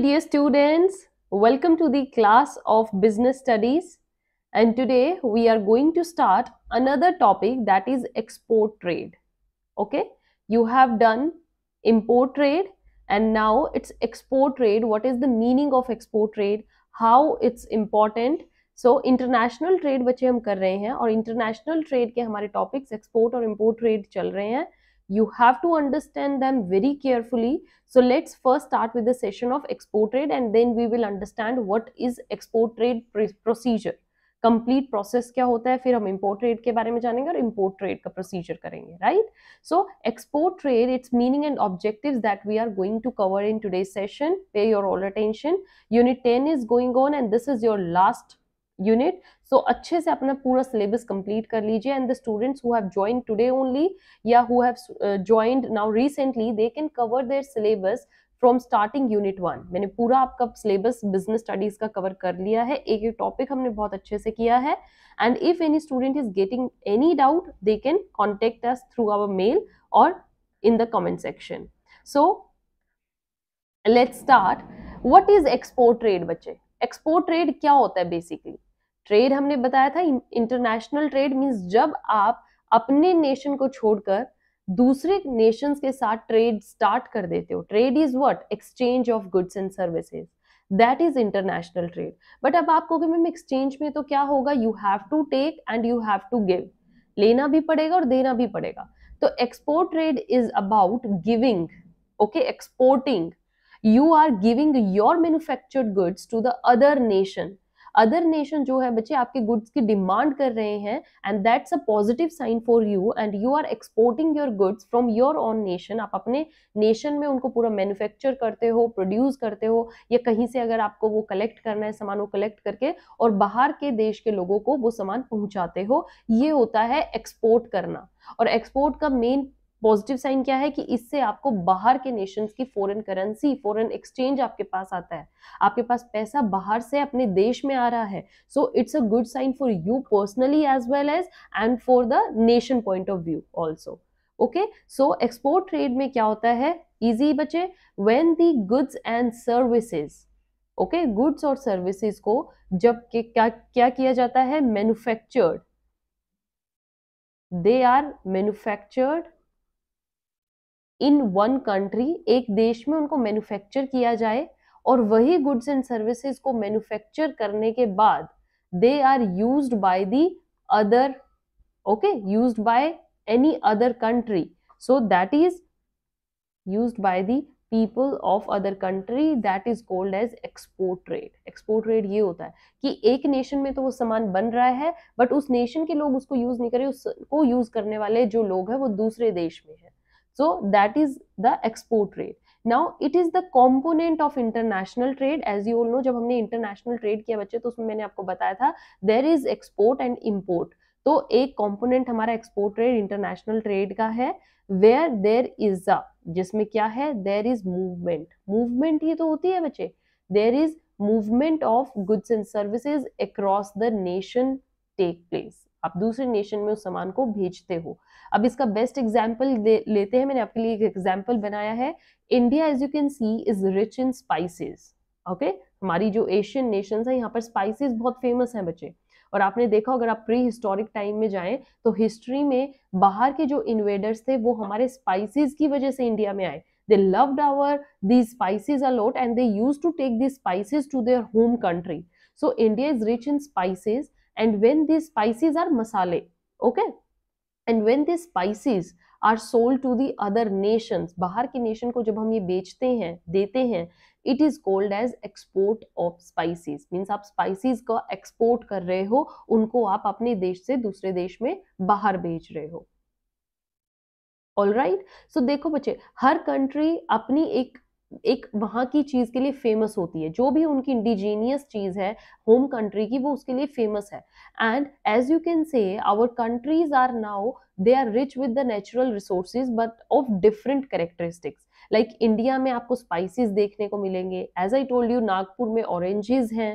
dear students, welcome to the class of business studies and today we are going to start another topic that is export trade. Okay, you have done import trade and now it's export trade. What is the meaning of export trade? How it's important? So international trade बच्चे हम कर रहे हैं और international trade के हमारे topics export और import trade चल रहे हैं you have to understand them very carefully so let's first start with the session of export trade and then we will understand what is export trade procedure complete process kya hota hai fir hum import trade ke bare mein import trade ka procedure karenge right so export trade its meaning and objectives that we are going to cover in today's session pay your all attention unit 10 is going on and this is your last unit so अच्छे से अपना पूरा syllabus complete कर लीजिए and the students who have joined today only या who have uh, joined now recently they can cover their syllabus from starting unit one मैंने पूरा आपका सिलेबस बिजनेस स्टडीज का कवर कर लिया है एक एक टॉपिक हमने बहुत अच्छे से किया है and if any student is getting any doubt they can contact us through our mail और in the comment section so let start what is export trade बच्चे एक्सपोर्ट ट्रेड क्या होता है बेसिकली ट्रेड हमने बताया था इंटरनेशनल ट्रेड मीन्स जब आप अपने नेशन को छोड़कर दूसरे नेशंस के साथ ट्रेड स्टार्ट कर देते हो trade is what exchange of goods and services that is international trade but अब आपको मैम एक्सचेंज में तो क्या होगा you have to take and you have to give लेना भी पड़ेगा और देना भी पड़ेगा तो export trade is about giving okay exporting you are giving your manufactured goods to the other nation other nation जो है बच्चे आपके गुड्स की डिमांड कर रहे हैं and that's a positive sign for you and you are exporting your goods from your own nation आप अपने नेशन में उनको पूरा मैन्युफैक्चर करते हो प्रोड्यूस करते हो या कहीं से अगर आपको वो कलेक्ट करना है सामान वो कलेक्ट करके और बाहर के देश के लोगों को वो सामान पहुंचाते हो ये होता है एक्सपोर्ट करना और एक्सपोर्ट का मेन पॉजिटिव साइन क्या है कि इससे आपको बाहर के नेशंस की फॉरेन करेंसी फॉरेन एक्सचेंज आपके पास आता है आपके पास पैसा बाहर से अपने देश में आ रहा है so it's a good sign for you personally as well as and for the nation point of view also okay so export trade में क्या होता है इजी बचे when the goods and services okay goods और services को जब के क्या क्या किया जाता है manufactured they are manufactured in one country एक देश में उनको मैन्युफैक्चर किया जाए और वही गुड्स एंड सर्विसेज को मैन्युफैक्चर करने के बाद they are use by the other okay use by any other country so that is use by the people of other country that is called as export trade export trade ये होता है कि एक nation में तो वो सामान बन रहा है बट उस नेशन के लोग उसको यूज नहीं करे उसको यूज करने वाले जो लोग हैं वो दूसरे देश में है So that is the export rate. Now it is the component of international trade as you all know जब हमने इंटरनेशनल ट्रेड किया बच्चे तो उसमें मैंने आपको बताया था there is export and import तो एक कॉम्पोनेंट हमारा एक्सपोर्ट ट्रेड इंटरनेशनल ट्रेड का है वेयर देर इज अ जिसमें क्या है देर इज मूवमेंट मूवमेंट ही तो होती है बच्चे there is movement of goods and services across the nation take place आप दूसरे नेशन में उस सामान को भेजते हो अब इसका बेस्ट एग्जाम्पल लेते हैं मैंने आपके लिए एक एग्जाम्पल बनाया है India as you can see is rich in spices okay हमारी जो एशियन नेशन है यहाँ पर स्पाइसेस बहुत फेमस हैं बच्चे और आपने देखा अगर आप प्री हिस्टोरिक टाइम में जाएं तो हिस्ट्री में बाहर के जो इन्वेडर्स थे वो हमारे स्पाइसेस की वजह से इंडिया में आए they loved our these spices a lot and they used to take these spices to their home country so india is rich in spices and when these spices are masale okay and when these spices are sold to the other nations बाहर के nation को जब हम ये बेचते हैं देते हैं it is called as export of spices means आप स्पाइसेस का एक्सपोर्ट कर रहे हो उनको आप अपने देश से दूसरे देश में बाहर भेज रहे हो ऑल राइट सो देखो बच्चे हर कंट्री अपनी एक एक वहाँ की चीज़ के लिए फेमस होती है जो भी उनकी इंडिजीनियस चीज़ है होम कंट्री की वो उसके लिए फेमस है and as you can say our countries are now they are rich with the natural resources but of different characteristics like India में आपको स्पाइसेस देखने को मिलेंगे as I told you Nagpur में ऑरेंजेस हैं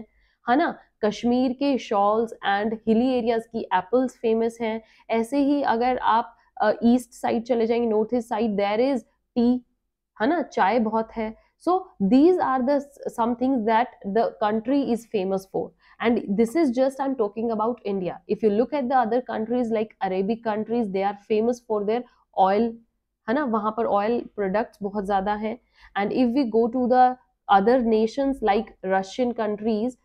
है ना कश्मीर के शॉल्स एंड हिली एरियाज की एप्पल्स फेमस हैं ऐसे ही अगर आप ईस्ट uh, साइड चले जाएंगे north east side there is tea है ना चाय बहुत है so these are the some that the country is famous for and this is just I am talking about India if you look at the other countries like Arabic countries they are famous for their oil है ना वहाँ पर oil products बहुत ज़्यादा हैं and if we go to the other nations like Russian countries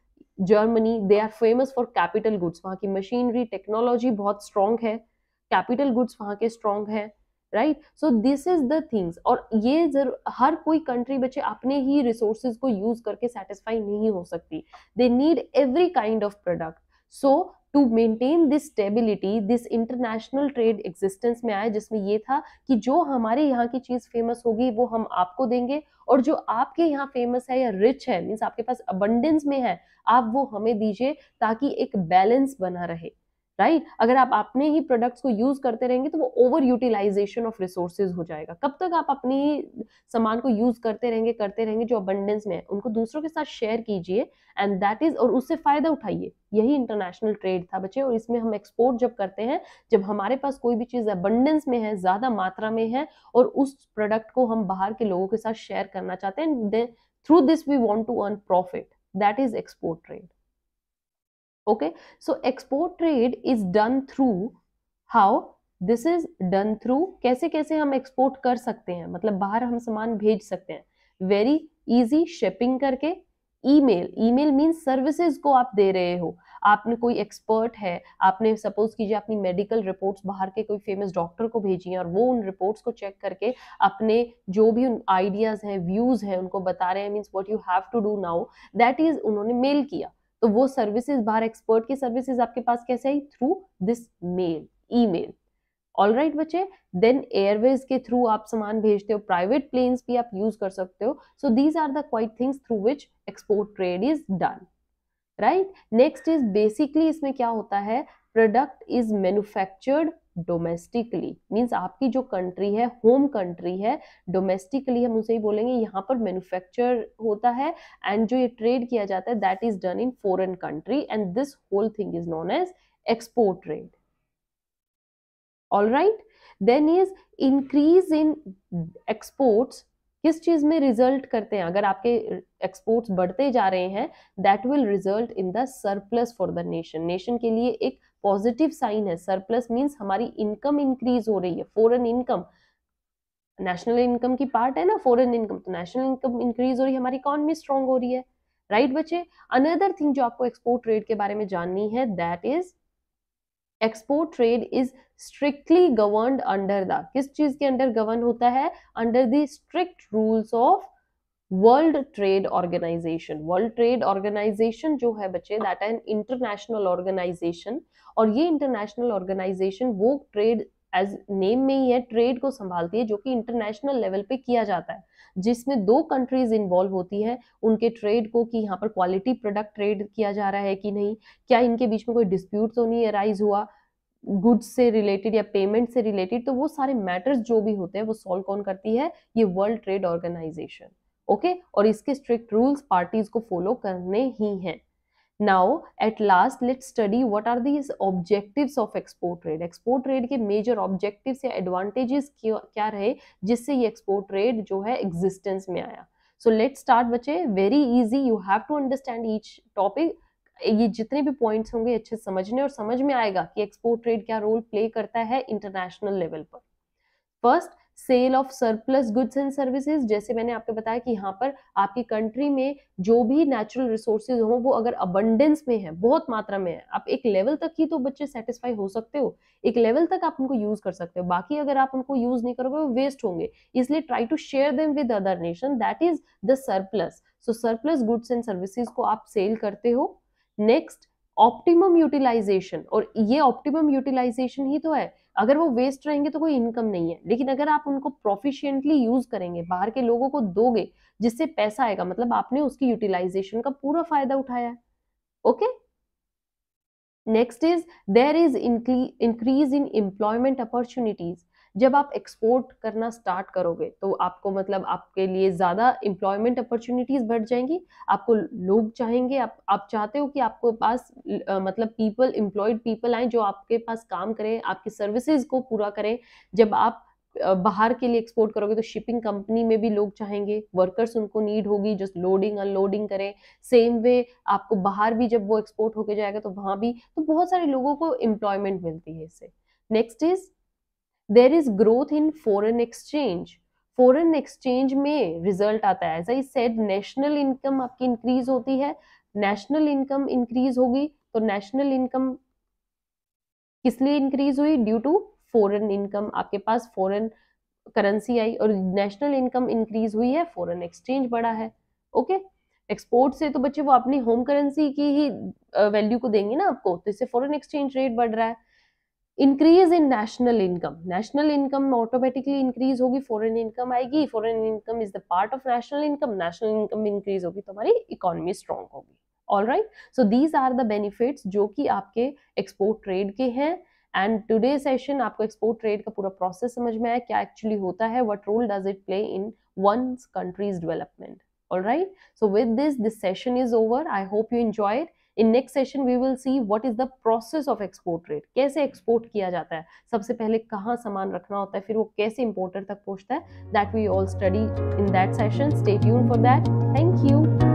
Germany they are famous for capital goods वहाँ की machinery technology बहुत स्ट्रॉन्ग है कैपिटल गुड्स वहाँ के स्ट्रॉन्ग हैं right so this is the things और ये जरूर हर कोई कंट्री बच्चे अपने ही रिसोर्सेज को यूज करके सेटिस्फाई नहीं हो सकती they need every kind of product so to maintain this stability this international trade existence में आया जिसमें ये था कि जो हमारे यहाँ की चीज़ फेमस होगी वो हम आपको देंगे और जो आपके यहाँ फेमस है या रिच है मीन्स आपके पास अबंडेंस में है आप वो हमें दीजिए ताकि एक बैलेंस बना रहे राइट right? अगर आप अपने ही प्रोडक्ट्स को यूज करते रहेंगे तो वो ओवर यूटिलाइजेशन ऑफ रिसोर्सेज हो जाएगा कब तक आप अपने ही सामान को यूज करते रहेंगे करते रहेंगे जो अबंडेंस में है उनको दूसरों के साथ शेयर कीजिए एंड दैट इज और उससे फायदा उठाइए यही इंटरनेशनल ट्रेड था बच्चे और इसमें हम एक्सपोर्ट जब करते हैं जब हमारे पास कोई भी चीज़ अबंडेंस में है ज़्यादा मात्रा में है और उस प्रोडक्ट को हम बाहर के लोगों के साथ शेयर करना चाहते हैं through this we want to earn profit that is export trade okay so export trade is done through how this is done through kaise kaise hum export kar sakte hain matlab bahar hum saman bhej sakte hain very easy shipping karke email email means services ko aap de rahe ho आपने कोई expert है आपने suppose कीजिए अपनी medical reports बाहर के कोई famous doctor को भेजी हैं और वो उन रिपोर्ट्स को चेक करके अपने जो भी उन आइडियाज़ हैं व्यूज़ हैं उनको बता रहे हैं means what you have to do now that is उन्होंने मेल किया तो वो सर्विसेज बाहर एक्सपर्ट की सर्विसेज आपके पास कैसे आई through this mail email alright बच्चे देन एयरवेज के थ्रू आप सामान भेजते हो प्राइवेट प्लेन्स भी आप यूज कर सकते हो so these are the quite things through which export trade is done right next is basically इसमें क्या होता है product is manufactured domestically means आपकी जो कंट्री है होम कंट्री है डोमेस्टिकली हम उसे ही बोलेंगे यहाँ पर मैन्युफैक्चर होता है एंड जो ये ट्रेड किया जाता है that is done in foreign country and this whole thing is known as export trade all right then is increase in exports किस चीज में रिजल्ट करते हैं अगर आपके एक्सपोर्ट्स बढ़ते जा रहे हैं that will result in the surplus for the nation nation के लिए एक पॉजिटिव साइन है सरप्लस मीन्स हमारी इनकम इंक्रीज हो रही है फॉरन इनकम नेशनल इनकम की पार्ट है ना फॉरेन इनकम तो नेशनल इनकम इंक्रीज हो रही है हमारी इकोनॉमी स्ट्रांग हो रही है राइट right, बच्चे अनदर थिंग जो आपको एक्सपोर्ट ट्रेड के बारे में जाननी है that is export trade is strictly govern under the किस चीज के अंडर गवर्न होता है under the strict rules of world trade organization world trade organization जो है बच्चे दैट एन इंटरनेशनल ऑर्गेनाइजेशन और ये इंटरनेशनल ऑर्गेनाइजेशन वो ट्रेड एज नेम में ही है ट्रेड को संभालती है जो कि इंटरनेशनल लेवल पे किया जाता है जिसमें दो कंट्रीज इन्वॉल्व होती है उनके ट्रेड को कि यहाँ पर क्वालिटी प्रोडक्ट ट्रेड किया जा रहा है कि नहीं क्या इनके बीच में कोई डिस्प्यूट तो नहीं अराइज हुआ गुड्स से रिलेटेड या पेमेंट से रिलेटेड तो वो सारे मैटर्स जो भी होते हैं वो सॉल्व कौन करती है ये वर्ल्ड ट्रेड ऑर्गेनाइजेशन ओके और इसके स्ट्रिक्ट रूल्स पार्टीज को फॉलो करने ही हैं now at last let study what are these objective of export trade export trade के मेजर ऑब्जेक्टिव या एडवांटेजेस क्या रहे जिससे ये एक्सपोर्ट ट्रेड जो है एग्जिस्टेंस में आया सो लेट स्टार्ट बचे very easy you have to understand each topic ये जितने भी पॉइंट्स होंगे अच्छे समझने और समझ में आएगा कि एक्सपोर्ट ट्रेड क्या रोल प्ले करता है इंटरनेशनल लेवल पर first sale of surplus goods and services जैसे मैंने आपको बताया कि यहाँ पर आपकी कंट्री में जो भी नेचुरल रिसोर्सेज हो वो अगर अबंडेंस में है बहुत मात्रा में है आप एक लेवल तक ही तो बच्चे सेटिस्फाई हो सकते हो एक लेवल तक आप उनको यूज कर सकते हो बाकी अगर आप उनको यूज नहीं करोगे वो वेस्ट होंगे इसलिए try to share them with other nation that is the surplus so surplus goods and services को आप सेल करते हो नेक्स्ट ऑप्टिमम यूटिलाइजेशन और ये ऑप्टिमम यूटिलाइजेशन ही तो है अगर वो वेस्ट रहेंगे तो कोई इनकम नहीं है लेकिन अगर आप उनको प्रोफिशियंटली यूज करेंगे बाहर के लोगों को दोगे जिससे पैसा आएगा मतलब आपने उसकी यूटिलाइजेशन का पूरा फायदा उठाया है okay next is there is increase in employment opportunities जब आप एक्सपोर्ट करना स्टार्ट करोगे तो आपको मतलब आपके लिए ज़्यादा एम्प्लॉयमेंट अपॉर्चुनिटीज़ बढ़ जाएंगी आपको लोग चाहेंगे आप आप चाहते हो कि आपको पास आ, मतलब पीपल एम्प्लॉयड पीपल आए जो आपके पास काम करें आपकी सर्विसेज को पूरा करें जब आप बाहर के लिए एक्सपोर्ट करोगे तो शिपिंग कंपनी में भी लोग चाहेंगे वर्कर्स उनको नीड होगी जो लोडिंग अनलोडिंग करें सेम वे आपको बाहर भी जब वो एक्सपोर्ट होके जाएगा तो वहाँ भी तो बहुत सारे लोगों को एम्प्लॉयमेंट मिलती है इससे next is there is growth in foreign exchange foreign exchange में रिजल्ट आता है as I said national income आपकी इंक्रीज होती है नेशनल इनकम इंक्रीज होगी तो नेशनल इनकम किस लिए इंक्रीज हुई ड्यू टू फॉरन इनकम आपके पास फॉरन करेंसी आई और नेशनल इनकम इंक्रीज हुई है फॉरन एक्सचेंज बढ़ा है ओके okay? एक्सपोर्ट से तो बच्चे वो अपनी होम करेंसी की ही वैल्यू को देंगे ना आपको तो इससे फॉरन एक्सचेंज रेट बढ़ रहा है increase in national income national income automatically increase होगी फॉरेन इनकम आएगी foreign income is the part of national income national income increase होगी तो हमारी इकोनॉमी स्ट्रांग होगी all right so these are the benefits जो कि आपके एक्सपोर्ट ट्रेड के हैं एंड टूडे सेशन आपको एक्सपोर्ट ट्रेड का पूरा प्रोसेस समझ में आया क्या एक्चुअली होता है what role does it play in one countries development all right so with this this session is over I hope you enjoy in next session we will see what is the process of export rate कैसे export किया जाता है सबसे पहले कहाँ सामान रखना होता है फिर वो कैसे इंपोर्टर तक पहुँचता है that we all study in that session stay for that thank you